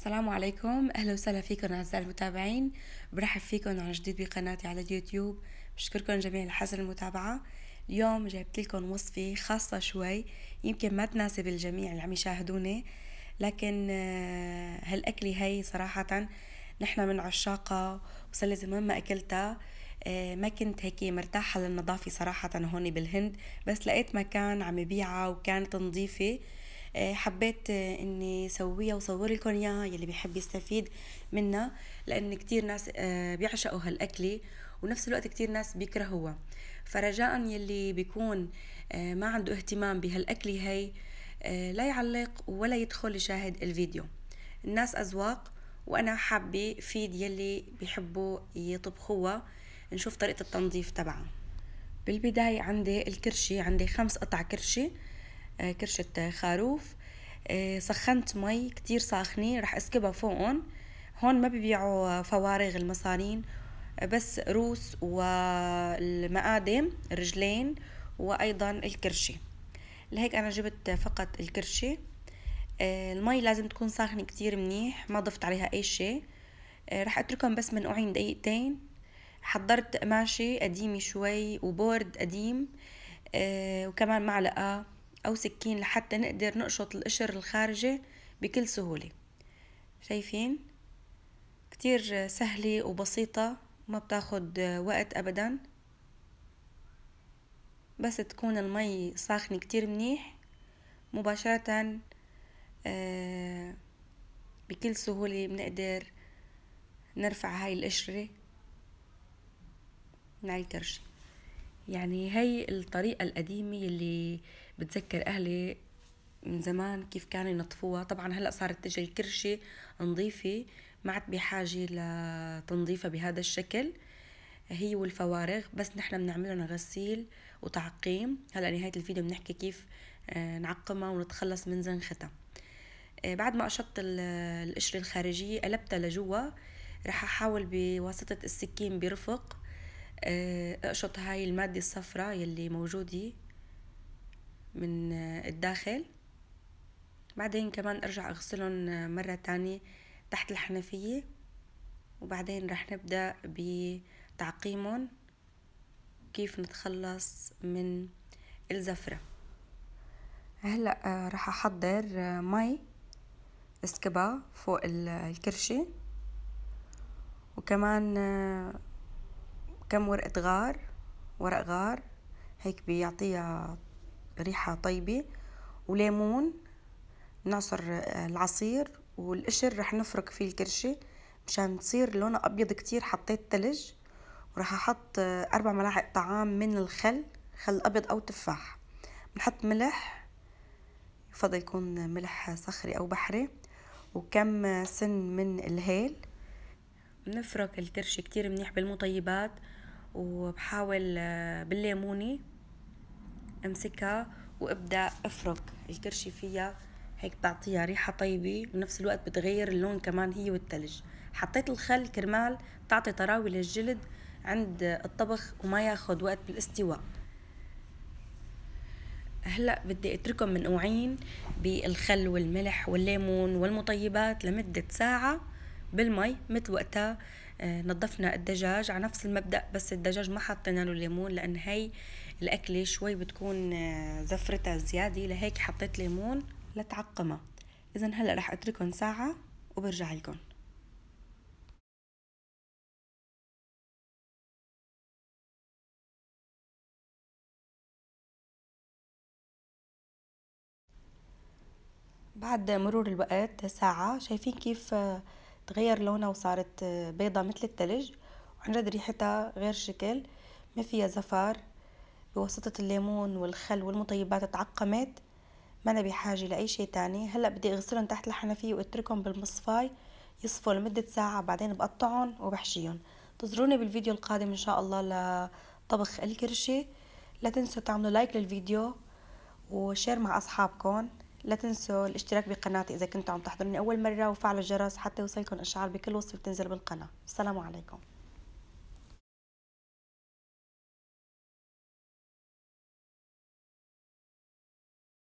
السلام عليكم اهلا وسهلا فيكم اعزائي المتابعين برحب فيكم عن جديد بقناتي على اليوتيوب بشكركم جميعا لحسن المتابعه اليوم جايبت لكم وصفه خاصه شوي يمكن ما تناسب الجميع اللي عم يشاهدوني لكن آه، هالاكله هي صراحه نحن من عشاقها وصار زمان ما اكلتها آه، ما كنت هيك مرتاحة للنظافة صراحة هون بالهند بس لقيت مكان عم يبيعها وكانت نظيفة آه، حبيت آه، اني سويها وصور لكم اياها يلي بيحب يستفيد منها لان كتير ناس آه، بيعشقوا هالاكله ونفس الوقت كتير ناس بيكرهوها فرجاء يلي بيكون ما عنده اهتمام بهالاكله هي لا يعلق ولا يدخل يشاهد الفيديو الناس أذواق وأنا حابة فيد يلي بيحبوا يطبخوها نشوف طريقة التنظيف تبعها بالبداية عندي الكرشي عندي خمس قطع كرشي كرشة خروف آه، سخنت مي كتير ساخنة رح اسكبها فوقهم هون ما ببيعوا فوارغ المصارين بس روس والمقادم رجلين وايضا الكرشة لهيك انا جبت فقط الكرشة آه، المي لازم تكون ساخنة كتير منيح ما ضفت عليها اي شيء آه، رح اتركهم بس منقوعين دقيقتين حضرت قماشة قديمة شوي وبورد قديم وكمان معلقة أو سكين لحتى نقدر نقشط القشر الخارجي بكل سهولة شايفين كتير سهلة وبسيطة ما بتاخد وقت أبدا بس تكون المي ساخنة كتير منيح مباشرة آه، بكل سهولة بنقدر نرفع هاي القشرة من على يعني هاي الطريقة القديمة اللي بتذكر اهلي من زمان كيف كانوا ينظفوها طبعا هلا صارت تجي الكرشه نظيفه ما عاد بحاجه لتنظيفها بهذا الشكل هي والفوارغ بس نحن بنعمل غسيل وتعقيم هلا نهايه الفيديو بنحكي كيف آه، نعقمها ونتخلص من زنختها آه، بعد ما قشطت القشرة الخارجية قلبتها لجوا رح أحاول بواسطة السكين برفق آه، اقشط هاي المادة الصفراء يلي موجودة من الداخل بعدين كمان ارجع اغسلهم مرة تانية تحت الحنفية وبعدين رح نبدأ بتعقيمهم كيف نتخلص من الزفرة هلأ آه، رح احضر آه، مي اسكبا فوق الكرشي وكمان آه، كم ورقة غار ورق غار هيك بيعطيها ريحة طيبة وليمون نعصر آه، العصير والقشر رح نفرك فيه الكرشة مشان تصير لونها أبيض كتير حطيت تلج ورح أحط آه، أربع ملاعق طعام من الخل خل أبيض أو تفاح بنحط ملح يفضل يكون ملح صخري أو بحري وكم آه، سن من الهيل بنفرك الكرشة كتير منيح بالمطيبات وبحاول بالليموني امسكها وابدا افرك الكرشي فيها هيك بتعطيها ريحة طيبة وبنفس الوقت بتغير اللون كمان هي والتلج حطيت الخل كرمال تعطي طراوة للجلد عند الطبخ وما ياخد وقت بالاستواء هلا بدي اترككم منقوعين بالخل والملح والليمون والمطيبات لمدة ساعة بالمي مثل وقتها آه، نظفنا الدجاج على نفس المبدأ بس الدجاج ما حطينا له ليمون لأن هي الأكلة شوي بتكون آه، زفرتها زيادة لهيك حطيت ليمون لتعقمها إذا هلأ رح أتركهم ساعة وبرجع لكم بعد مرور الوقت ساعة شايفين كيف آه، تغير لونها وصارت آه، بيضة مثل التلج وعن جد ريحتها غير شكل ما فيها زفار بواسطة الليمون والخل والمطيبات تعقمت ما أنا بحاجة لأي شي تاني هلأ بدي أغسلهم تحت الحنفية وأتركهم بالمصفاي يصفوا لمدة ساعة بعدين بقطعهم وبحشيهم انتظروني بالفيديو القادم إن شاء الله لطبخ الكرشي لا تنسوا تعملوا لايك للفيديو وشير مع أصحابكم لا تنسوا الاشتراك بقناتي إذا كنتوا عم تحضروني أول مرة وفعلوا الجرس حتى يوصلكم إشعار بكل وصفة بتنزل بالقناة السلام عليكم